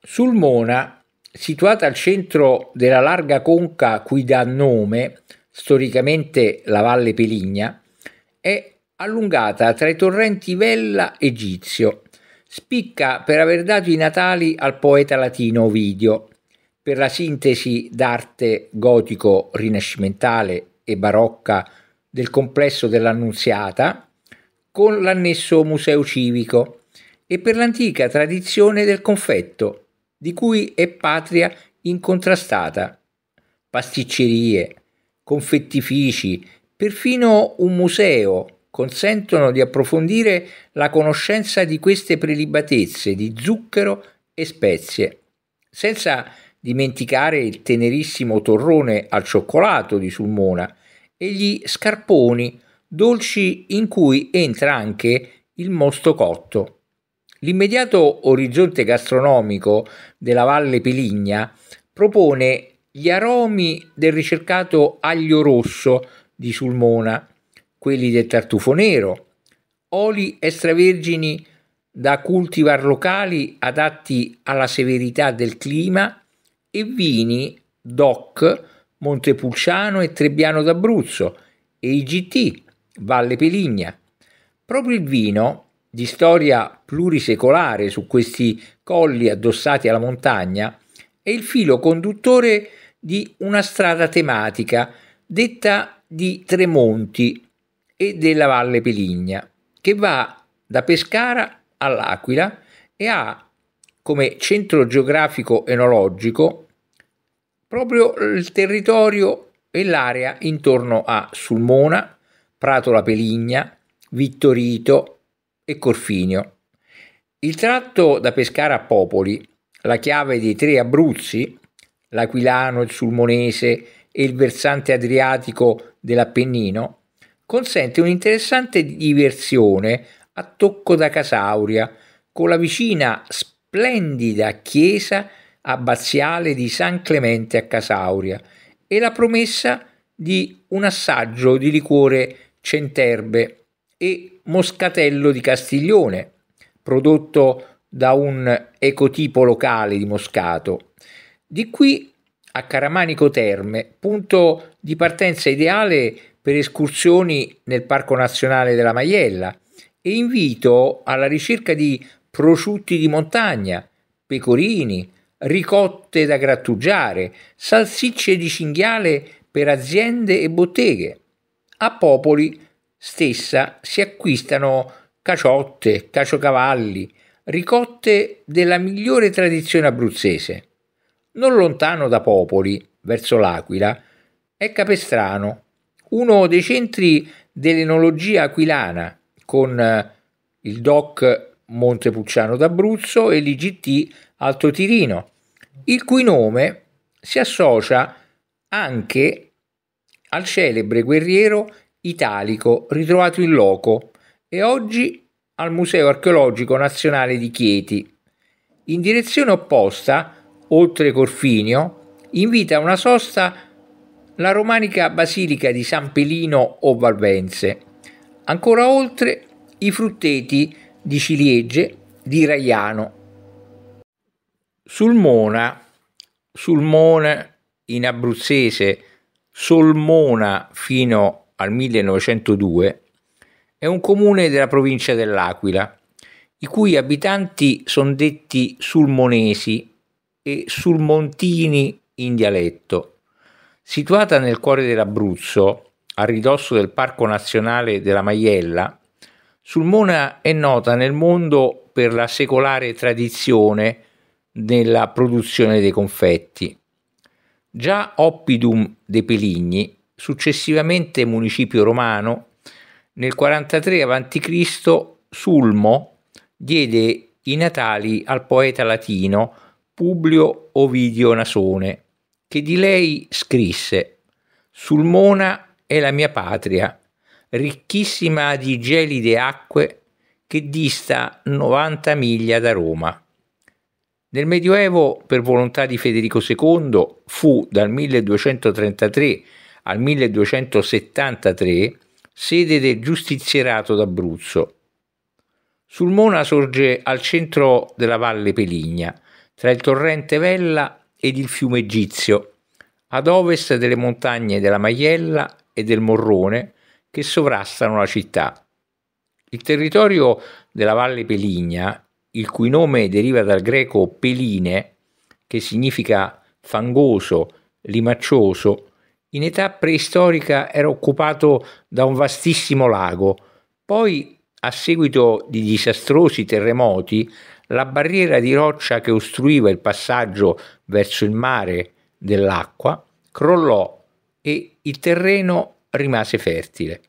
Sulmona, situata al centro della larga conca cui dà nome, storicamente la Valle Peligna, è allungata tra i torrenti Vella e Gizio. Spicca per aver dato i natali al poeta latino Ovidio, per la sintesi d'arte gotico-rinascimentale e barocca del complesso dell'Annunziata, con l'annesso museo civico e per l'antica tradizione del confetto, di cui è patria incontrastata. Pasticcerie, confettifici, perfino un museo consentono di approfondire la conoscenza di queste prelibatezze di zucchero e spezie, senza dimenticare il tenerissimo torrone al cioccolato di Sulmona e gli scarponi, dolci in cui entra anche il mosto cotto. L'immediato orizzonte gastronomico della Valle Peligna propone gli aromi del ricercato aglio rosso di Sulmona, quelli del tartufo nero, oli extravergini da cultivar locali adatti alla severità del clima e vini DOC Montepulciano e Trebbiano d'Abruzzo e IGT Valle Peligna. Proprio il vino di storia plurisecolare su questi colli addossati alla montagna è il filo conduttore di una strada tematica detta di Tremonti e della Valle Peligna, che va da Pescara all'Aquila e ha come centro geografico enologico proprio il territorio e l'area intorno a Sulmona, Prato la Peligna, Vittorito, e Corfinio. Il tratto da Pescara a Popoli, la chiave dei tre Abruzzi, l'Aquilano, il Sulmonese e il versante adriatico dell'Appennino, consente un'interessante diversione a Tocco da Casauria con la vicina splendida chiesa abbaziale di San Clemente a Casauria e la promessa di un assaggio di liquore centerbe e moscatello di Castiglione, prodotto da un ecotipo locale di Moscato. Di qui a Caramanico Terme, punto di partenza ideale per escursioni nel Parco Nazionale della Maiella e invito alla ricerca di prosciutti di montagna, pecorini, ricotte da grattugiare, salsicce di cinghiale per aziende e botteghe. A Popoli stessa si acquistano caciotte, caciocavalli, ricotte della migliore tradizione abruzzese. Non lontano da Popoli, verso l'Aquila, è Capestrano, uno dei centri dell'enologia aquilana, con eh, il DOC Montepulciano d'Abruzzo e l'IGT Alto Tirino, il cui nome si associa anche al celebre guerriero italico ritrovato in loco e oggi al Museo archeologico nazionale di Chieti. In direzione opposta, oltre Corfinio, invita una sosta la romanica basilica di San Pelino o Valvense. Ancora oltre i frutteti di ciliegie di Raiano. Sulmona, Sulmone in abruzzese, Solmona fino al 1902 è un comune della provincia dell'Aquila, i cui abitanti sono detti sulmonesi e sulmontini in dialetto. Situata nel cuore dell'Abruzzo, a ridosso del Parco Nazionale della Maiella, Sulmona è nota nel mondo per la secolare tradizione nella produzione dei confetti. Già Oppidum de Peligni successivamente municipio romano, nel 43 a.C. Sulmo diede i natali al poeta latino Publio Ovidio Nasone, che di lei scrisse Sulmona è la mia patria, ricchissima di gelide acque che dista 90 miglia da Roma. Nel Medioevo, per volontà di Federico II, fu dal 1233 al 1273 sede del giustizierato d'Abruzzo. Sulmona sorge al centro della valle Peligna, tra il torrente Vella ed il fiume Gizio, ad ovest delle montagne della Maiella e del Morrone che sovrastano la città. Il territorio della valle Peligna, il cui nome deriva dal greco peline, che significa fangoso, limaccioso, in età preistorica era occupato da un vastissimo lago, poi a seguito di disastrosi terremoti la barriera di roccia che ostruiva il passaggio verso il mare dell'acqua crollò e il terreno rimase fertile.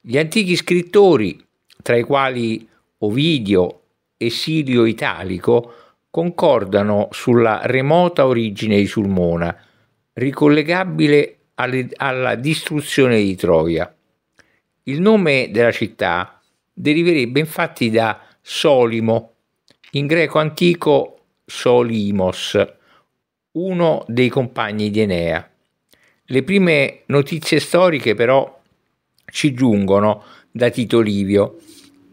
Gli antichi scrittori, tra i quali Ovidio e Silio Italico, concordano sulla remota origine di Sulmona, ricollegabile alle, alla distruzione di Troia. Il nome della città deriverebbe infatti da Solimo, in greco antico Solimos, uno dei compagni di Enea. Le prime notizie storiche però ci giungono da Tito Livio,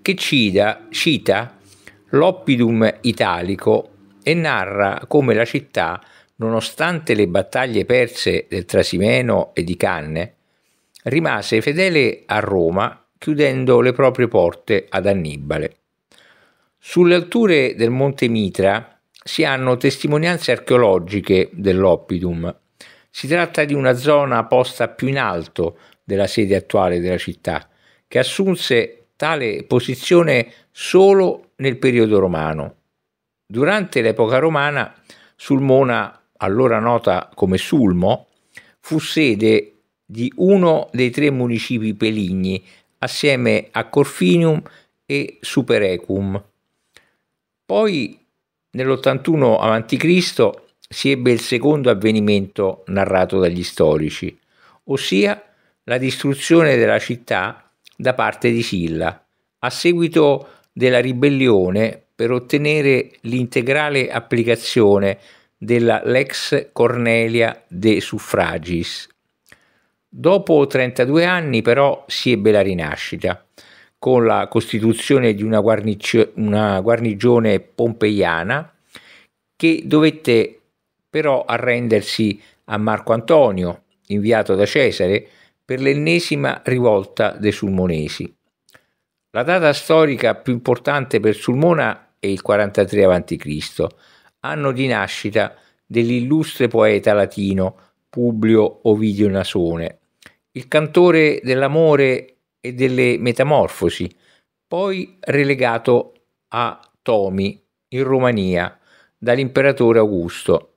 che cita, cita l'Oppidum italico e narra come la città nonostante le battaglie perse del Trasimeno e di Canne, rimase fedele a Roma chiudendo le proprie porte ad Annibale. Sulle alture del Monte Mitra si hanno testimonianze archeologiche dell'Oppidum. Si tratta di una zona posta più in alto della sede attuale della città, che assunse tale posizione solo nel periodo romano. Durante l'epoca romana Sulmona allora nota come Sulmo, fu sede di uno dei tre municipi peligni, assieme a Corfinium e Superecum. Poi, nell'81 a.C., si ebbe il secondo avvenimento narrato dagli storici, ossia la distruzione della città da parte di Silla, a seguito della ribellione per ottenere l'integrale applicazione della Lex Cornelia de Suffragis. Dopo 32 anni però si ebbe la rinascita, con la costituzione di una, guarnicio- una guarnigione pompeiana che dovette però arrendersi a Marco Antonio, inviato da Cesare, per l'ennesima rivolta dei sulmonesi. La data storica più importante per Sulmona è il 43 a.C., anno di nascita dell'illustre poeta latino Publio Ovidio Nasone, il cantore dell'amore e delle metamorfosi, poi relegato a Tomi, in Romania, dall'imperatore Augusto.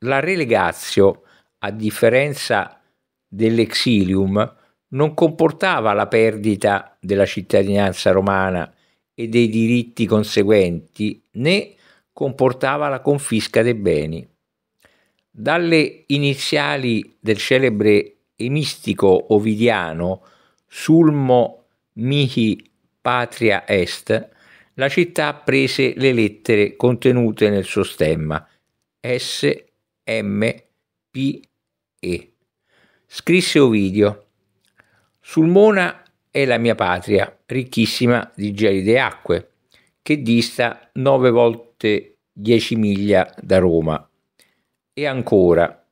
La relegazio, a differenza dell'exilium, non comportava la perdita della cittadinanza romana e dei diritti conseguenti, né comportava la confisca dei beni. Dalle iniziali del celebre emistico ovidiano Sulmo Mihi Patria Est, la città prese le lettere contenute nel suo stemma S, M, P, E. Scrisse Ovidio: Sulmona è la mia patria, ricchissima di gelide acque, che dista nove volte notte 10 miglia da Roma. E ancora,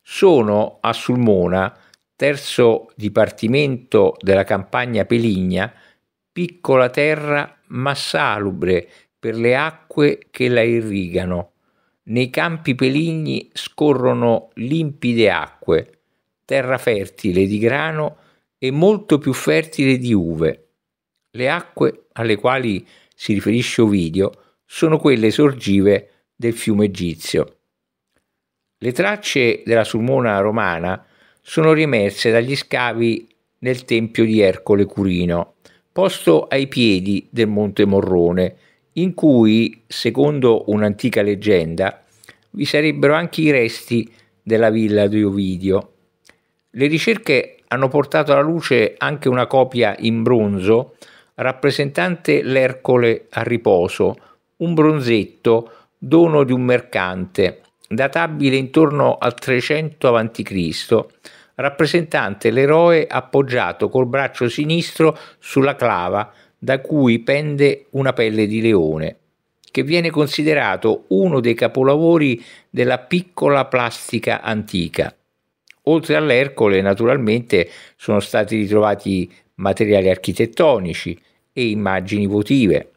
sono a Sulmona, terzo dipartimento della campagna Peligna, piccola terra ma salubre per le acque che la irrigano. Nei campi peligni scorrono limpide acque, terra fertile di grano e molto più fertile di uve. Le acque alle quali si riferisce Ovidio sono quelle sorgive del fiume Egizio. Le tracce della Sulmona romana sono riemerse dagli scavi nel tempio di Ercole Curino, posto ai piedi del Monte Morrone, in cui, secondo un'antica leggenda, vi sarebbero anche i resti della villa di Ovidio. Le ricerche hanno portato alla luce anche una copia in bronzo rappresentante l'Ercole a riposo, un bronzetto, dono di un mercante, databile intorno al 300 a.C., rappresentante l'eroe appoggiato col braccio sinistro sulla clava da cui pende una pelle di leone, che viene considerato uno dei capolavori della piccola plastica antica. Oltre all'Ercole, naturalmente, sono stati ritrovati materiali architettonici e immagini votive.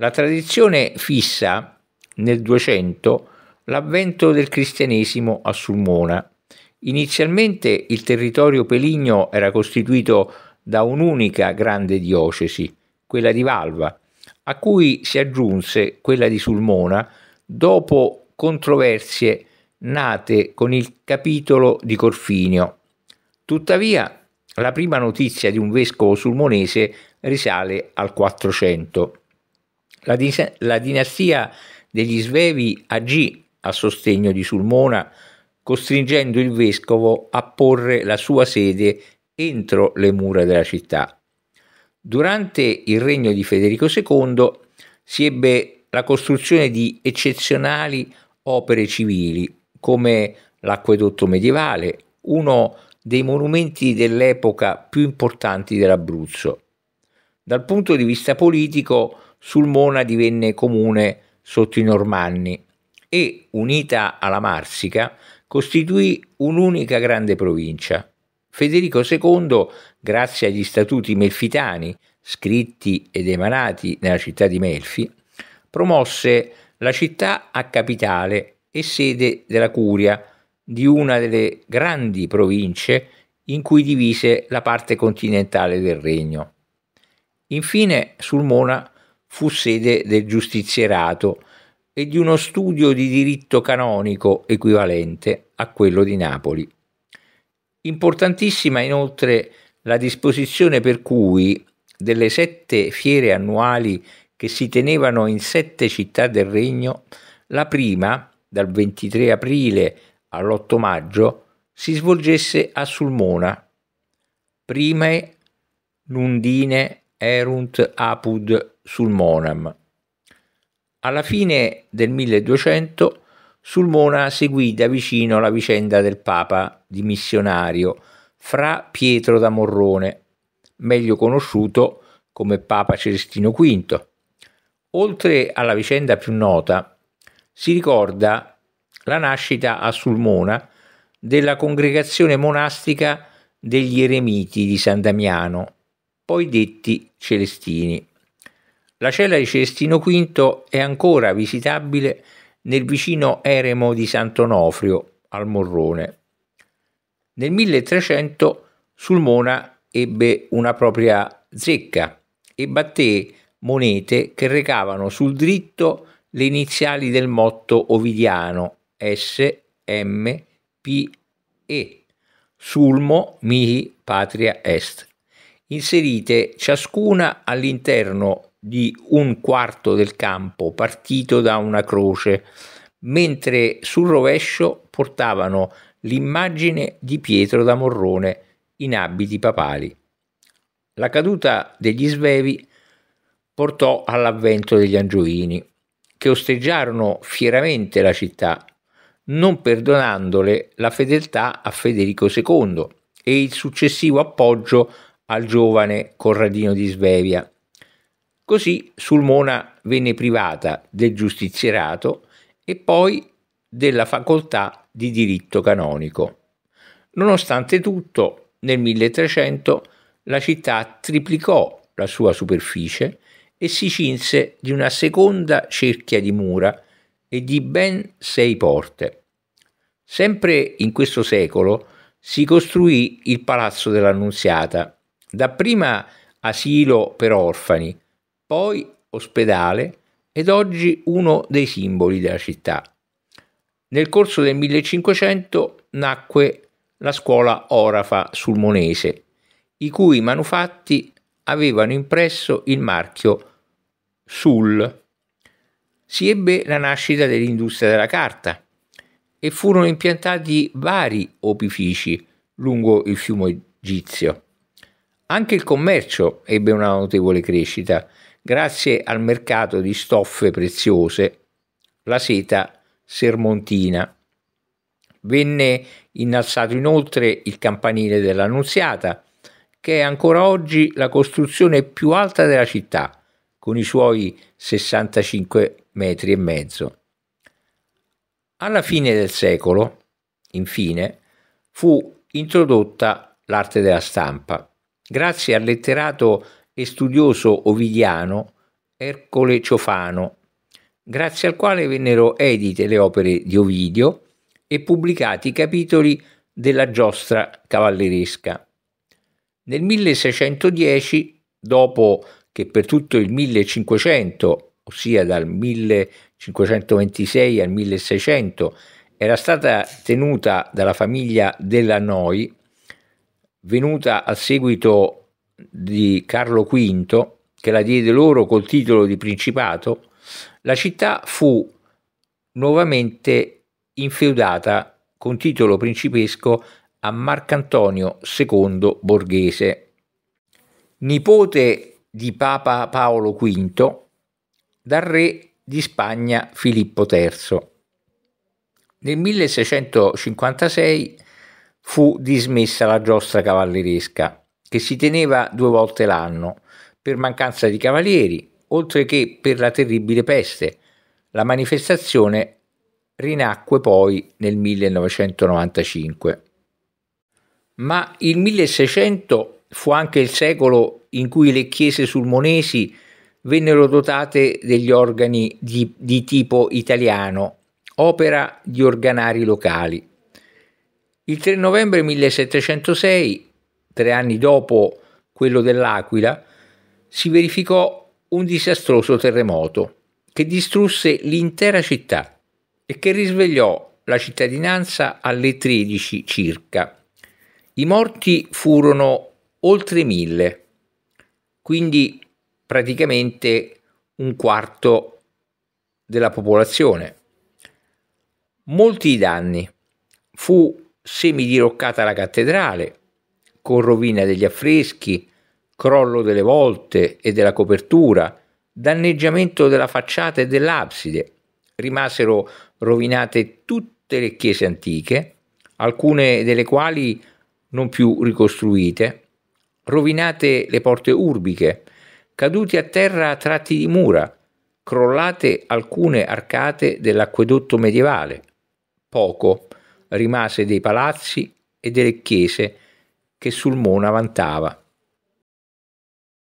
La tradizione fissa nel 200 l'avvento del cristianesimo a Sulmona. Inizialmente il territorio peligno era costituito da un'unica grande diocesi, quella di Valva, a cui si aggiunse quella di Sulmona dopo controversie nate con il capitolo di Corfinio. Tuttavia, la prima notizia di un vescovo sulmonese risale al 400. La, dis- la dinastia degli Svevi agì a sostegno di Sulmona, costringendo il vescovo a porre la sua sede entro le mura della città. Durante il regno di Federico II si ebbe la costruzione di eccezionali opere civili, come l'acquedotto medievale, uno dei monumenti dell'epoca più importanti dell'Abruzzo. Dal punto di vista politico, Sulmona divenne comune sotto i Normanni e, unita alla Marsica, costituì un'unica grande provincia. Federico II, grazie agli statuti melfitani, scritti ed emanati nella città di Melfi, promosse la città a capitale e sede della Curia, di una delle grandi province in cui divise la parte continentale del regno. Infine Sulmona fu sede del giustizierato e di uno studio di diritto canonico equivalente a quello di Napoli. Importantissima inoltre la disposizione per cui delle sette fiere annuali che si tenevano in sette città del regno, la prima, dal 23 aprile all'8 maggio, si svolgesse a Sulmona. Prime, Lundine, erunt apud Sulmonam. Alla fine del 1200 Sulmona seguì da vicino la vicenda del papa dimissionario Fra Pietro da Morrone, meglio conosciuto come Papa Celestino V. Oltre alla vicenda più nota, si ricorda la nascita a Sulmona della congregazione monastica degli Eremiti di San Damiano, poi detti Celestini. La cella di Celestino V è ancora visitabile nel vicino eremo di Sant'Onofrio al Morrone. Nel 1300 Sulmona ebbe una propria zecca e batté monete che recavano sul dritto le iniziali del motto ovidiano S, M, P, E. Sulmo mihi patria est inserite ciascuna all'interno di un quarto del campo partito da una croce, mentre sul rovescio portavano l'immagine di Pietro da Morrone in abiti papali. La caduta degli svevi portò all'avvento degli angioini, che osteggiarono fieramente la città, non perdonandole la fedeltà a Federico II e il successivo appoggio al giovane Corradino di Svevia. Così Sulmona venne privata del giustizierato e poi della facoltà di diritto canonico. Nonostante tutto, nel 1300 la città triplicò la sua superficie e si cinse di una seconda cerchia di mura e di ben sei porte. Sempre in questo secolo si costruì il Palazzo dell'Annunziata, Dapprima asilo per orfani, poi ospedale ed oggi uno dei simboli della città. Nel corso del 1500 nacque la scuola Orafa Sulmonese, i cui manufatti avevano impresso il marchio Sul. Si ebbe la nascita dell'industria della carta e furono impiantati vari opifici lungo il fiume Egizio. Anche il commercio ebbe una notevole crescita, grazie al mercato di stoffe preziose, la seta sermontina. Venne innalzato inoltre il campanile dell'Annunziata, che è ancora oggi la costruzione più alta della città, con i suoi 65 metri e mezzo. Alla fine del secolo, infine, fu introdotta l'arte della stampa, grazie al letterato e studioso ovidiano Ercole Ciofano, grazie al quale vennero edite le opere di Ovidio e pubblicati i capitoli della giostra cavalleresca. Nel 1610, dopo che per tutto il 1500, ossia dal 1526 al 1600, era stata tenuta dalla famiglia della Noi venuta a seguito di Carlo V, che la diede loro col titolo di principato, la città fu nuovamente infeudata con titolo principesco a Marcantonio II Borghese. Nipote di Papa Paolo V, dal re di Spagna Filippo III. Nel 1656 fu dismessa la giostra cavalleresca, che si teneva due volte l'anno, per mancanza di cavalieri, oltre che per la terribile peste. La manifestazione rinacque poi nel 1995. Ma il 1600 fu anche il secolo in cui le chiese sulmonesi vennero dotate degli organi di, di tipo italiano, opera di organari locali. Il 3 novembre 1706, tre anni dopo quello dell'Aquila, si verificò un disastroso terremoto che distrusse l'intera città e che risvegliò la cittadinanza alle 13 circa. I morti furono oltre mille, quindi praticamente un quarto della popolazione. Molti i danni. Fu semidiroccata la cattedrale, con rovina degli affreschi, crollo delle volte e della copertura, danneggiamento della facciata e dell'abside. Rimasero rovinate tutte le chiese antiche, alcune delle quali non più ricostruite, rovinate le porte urbiche, caduti a terra tratti di mura, crollate alcune arcate dell'acquedotto medievale. Poco rimase dei palazzi e delle chiese che Sulmona vantava.